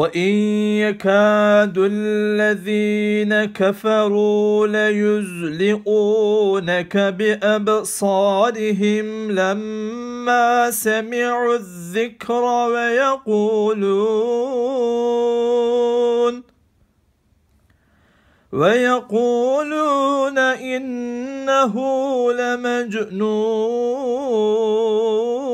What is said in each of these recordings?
وَإِنْ يَكَادُ الَّذِينَ كَفَرُوا لَيُزْلِقُونَكَ بِأَبْصَارِهِمْ لَمَّا سَمِعُوا الذِّكْرَ وَيَقُولُونَ وَيَقُولُونَ إِنَّهُ لَمَجْنُونَ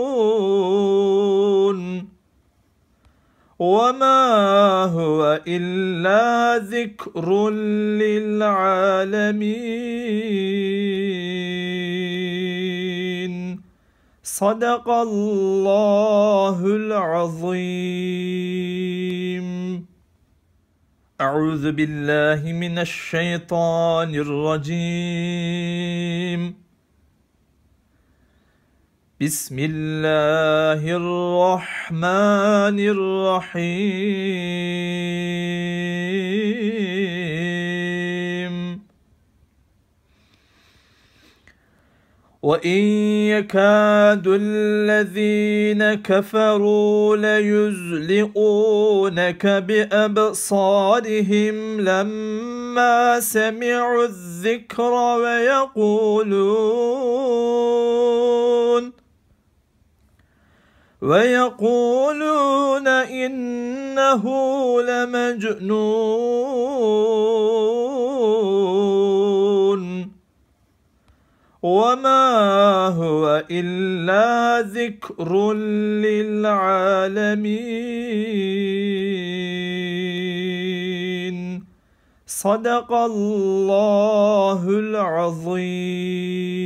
وما هو إلا ذكر للعالمين صدق الله العظيم أعوذ بالله من الشيطان الرجيم بسم الله الرحمن الرحيم وإن يكاد الذين كفروا ليزلقونك بأبصارهم لما سمعوا الذكر ويقولون ويقولون إنه لمجنون وما هو إلا ذكر للعالمين صدق الله العظيم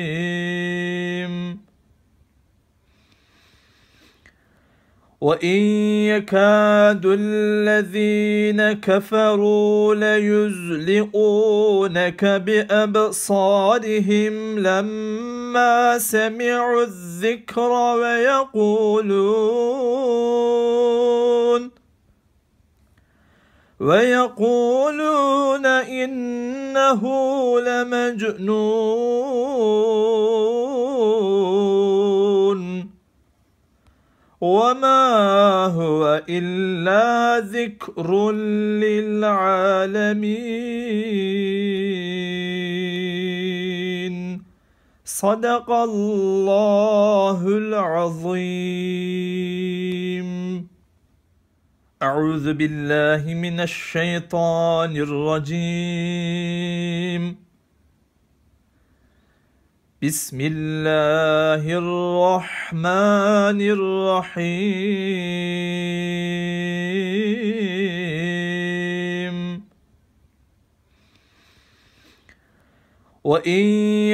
وإن يكاد الذين كفروا ليزلقونك بأبصارهم لما سمعوا الذكر ويقولون ويقولون إنه لمجنون وما هو إلا ذكر للعالمين صدق الله العظيم أعوذ بالله من الشيطان الرجيم بسم الله الرحمن الرحيم وإن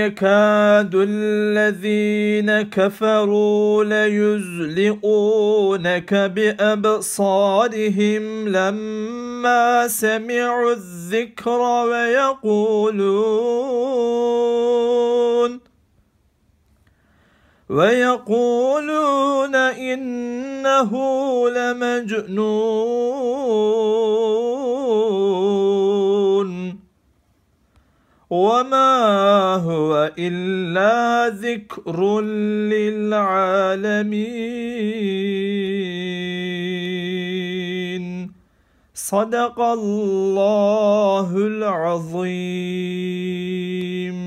يكاد الذين كفروا ليزلقونك بأبصارهم لما سمعوا الذكر ويقولون ويقولون إنه لمجنون وما هو إلا ذكر للعالمين صدق الله العظيم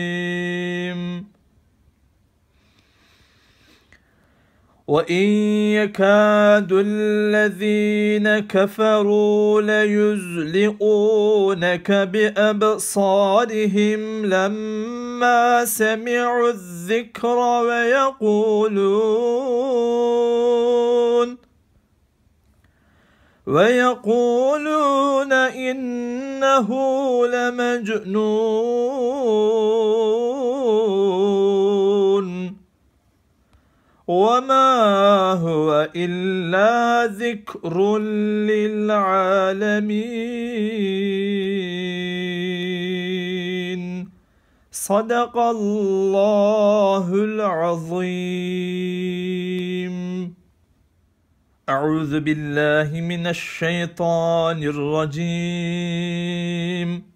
وإن يكاد الذين كفروا ليزلقونك بأبصارهم لما سمعوا الذكر ويقولون ويقولون إنه لمجنون وما هو إلا ذكر للعالمين صدق الله العظيم أعوذ بالله من الشيطان الرجيم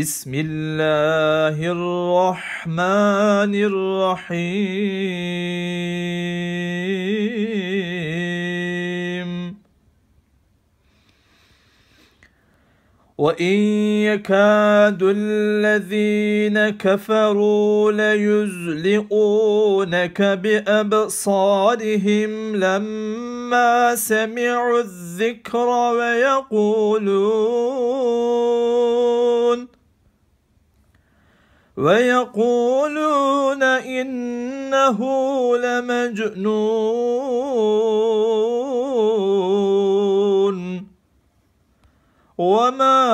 بسم الله الرحمن الرحيم وإن يكاد الذين كفروا ليزلقونك بأبصارهم لما سمعوا الذكر ويقولون ويقولون إنه لمجنون وما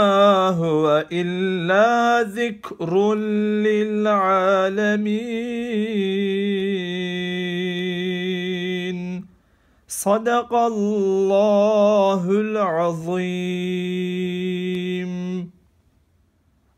هو إلا ذكر للعالمين صدق الله العظيم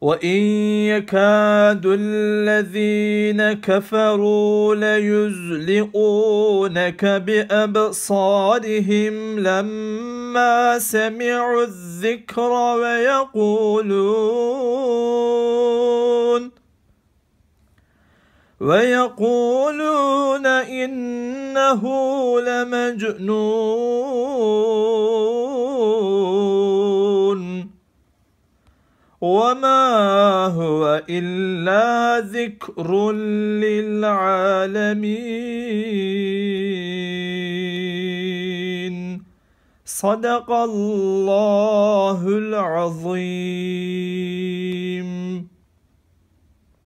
وَإِنْ يَكَادُ الَّذِينَ كَفَرُوا لَيُزْلِقُونَكَ بِأَبْصَارِهِمْ لَمَّا سَمِعُوا الذِّكْرَ وَيَقُولُونَ وَيَقُولُونَ إِنَّهُ لَمَجْنُونَ وما هو إلا ذكر للعالمين صدق الله العظيم